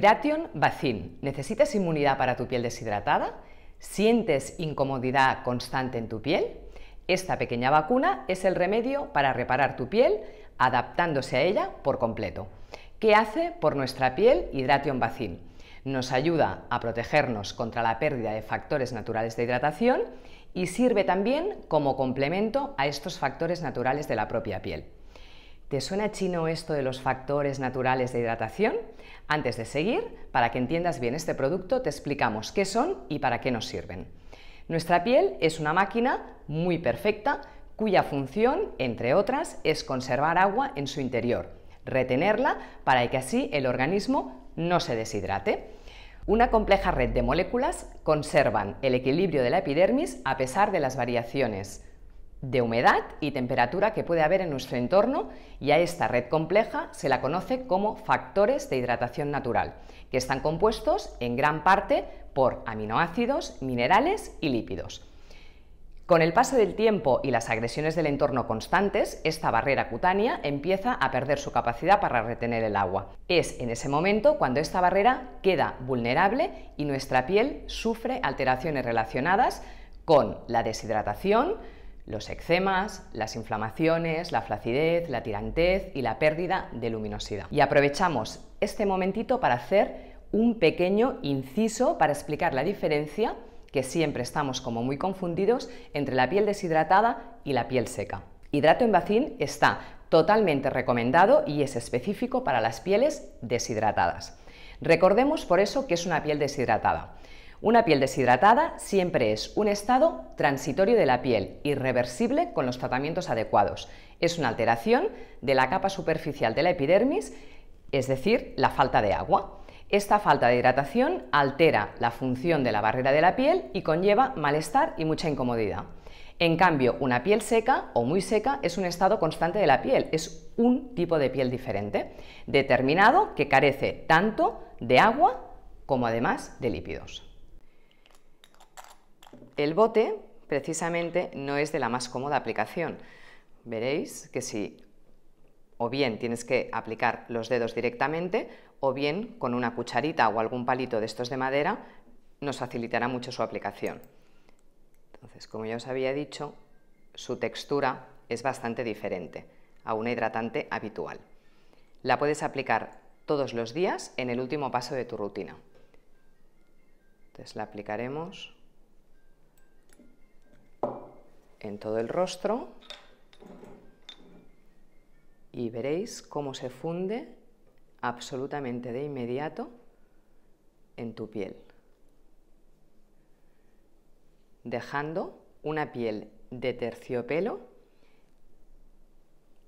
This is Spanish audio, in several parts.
Hydration Bacin. ¿Necesitas inmunidad para tu piel deshidratada? ¿Sientes incomodidad constante en tu piel? Esta pequeña vacuna es el remedio para reparar tu piel adaptándose a ella por completo. ¿Qué hace por nuestra piel Hydration Bacin? Nos ayuda a protegernos contra la pérdida de factores naturales de hidratación y sirve también como complemento a estos factores naturales de la propia piel. ¿Te suena chino esto de los factores naturales de hidratación? Antes de seguir, para que entiendas bien este producto, te explicamos qué son y para qué nos sirven. Nuestra piel es una máquina muy perfecta cuya función, entre otras, es conservar agua en su interior, retenerla para que así el organismo no se deshidrate. Una compleja red de moléculas conservan el equilibrio de la epidermis a pesar de las variaciones de humedad y temperatura que puede haber en nuestro entorno y a esta red compleja se la conoce como factores de hidratación natural, que están compuestos en gran parte por aminoácidos, minerales y lípidos. Con el paso del tiempo y las agresiones del entorno constantes, esta barrera cutánea empieza a perder su capacidad para retener el agua. Es en ese momento cuando esta barrera queda vulnerable y nuestra piel sufre alteraciones relacionadas con la deshidratación, los eczemas, las inflamaciones, la flacidez, la tirantez y la pérdida de luminosidad. Y aprovechamos este momentito para hacer un pequeño inciso para explicar la diferencia que siempre estamos como muy confundidos entre la piel deshidratada y la piel seca. Hidrato en bacín está totalmente recomendado y es específico para las pieles deshidratadas. Recordemos por eso que es una piel deshidratada. Una piel deshidratada siempre es un estado transitorio de la piel, irreversible con los tratamientos adecuados. Es una alteración de la capa superficial de la epidermis, es decir, la falta de agua. Esta falta de hidratación altera la función de la barrera de la piel y conlleva malestar y mucha incomodidad. En cambio, una piel seca o muy seca es un estado constante de la piel, es un tipo de piel diferente, determinado que carece tanto de agua como además de lípidos. El bote, precisamente, no es de la más cómoda aplicación. Veréis que si o bien tienes que aplicar los dedos directamente o bien con una cucharita o algún palito de estos de madera nos facilitará mucho su aplicación. Entonces, como ya os había dicho, su textura es bastante diferente a una hidratante habitual. La puedes aplicar todos los días en el último paso de tu rutina. Entonces la aplicaremos en todo el rostro y veréis cómo se funde absolutamente de inmediato en tu piel, dejando una piel de terciopelo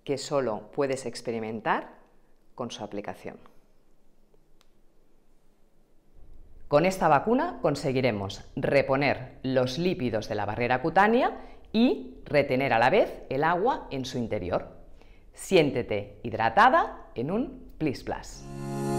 que solo puedes experimentar con su aplicación. Con esta vacuna conseguiremos reponer los lípidos de la barrera cutánea y retener a la vez el agua en su interior. Siéntete hidratada en un plis Plus.